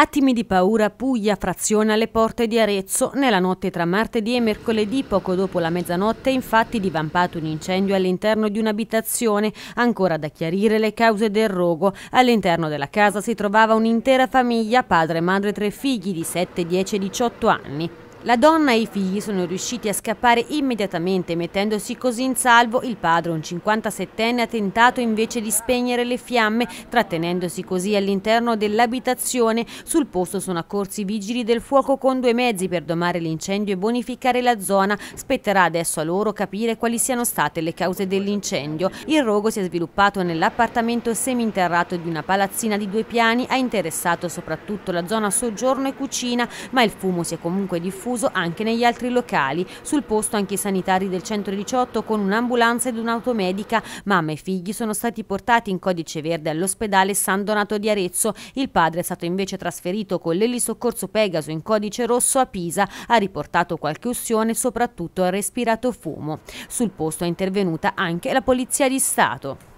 Attimi di paura, Puglia fraziona le porte di Arezzo. Nella notte tra martedì e mercoledì, poco dopo la mezzanotte, è infatti divampato un incendio all'interno di un'abitazione, ancora da chiarire le cause del rogo. All'interno della casa si trovava un'intera famiglia, padre, madre e tre figli di 7, 10 e 18 anni. La donna e i figli sono riusciti a scappare immediatamente mettendosi così in salvo il padre, un 57enne, ha tentato invece di spegnere le fiamme, trattenendosi così all'interno dell'abitazione. Sul posto sono accorsi i vigili del fuoco con due mezzi per domare l'incendio e bonificare la zona. Spetterà adesso a loro capire quali siano state le cause dell'incendio. Il rogo si è sviluppato nell'appartamento seminterrato di una palazzina di due piani, ha interessato soprattutto la zona soggiorno e cucina, ma il fumo si è comunque diffuso diffuso anche negli altri locali. Sul posto anche i sanitari del 118 con un'ambulanza ed un'automedica. Mamma e figli sono stati portati in codice verde all'ospedale San Donato di Arezzo. Il padre è stato invece trasferito con l'elisoccorso Pegaso in codice rosso a Pisa. Ha riportato qualche ustione e soprattutto ha respirato fumo. Sul posto è intervenuta anche la Polizia di Stato.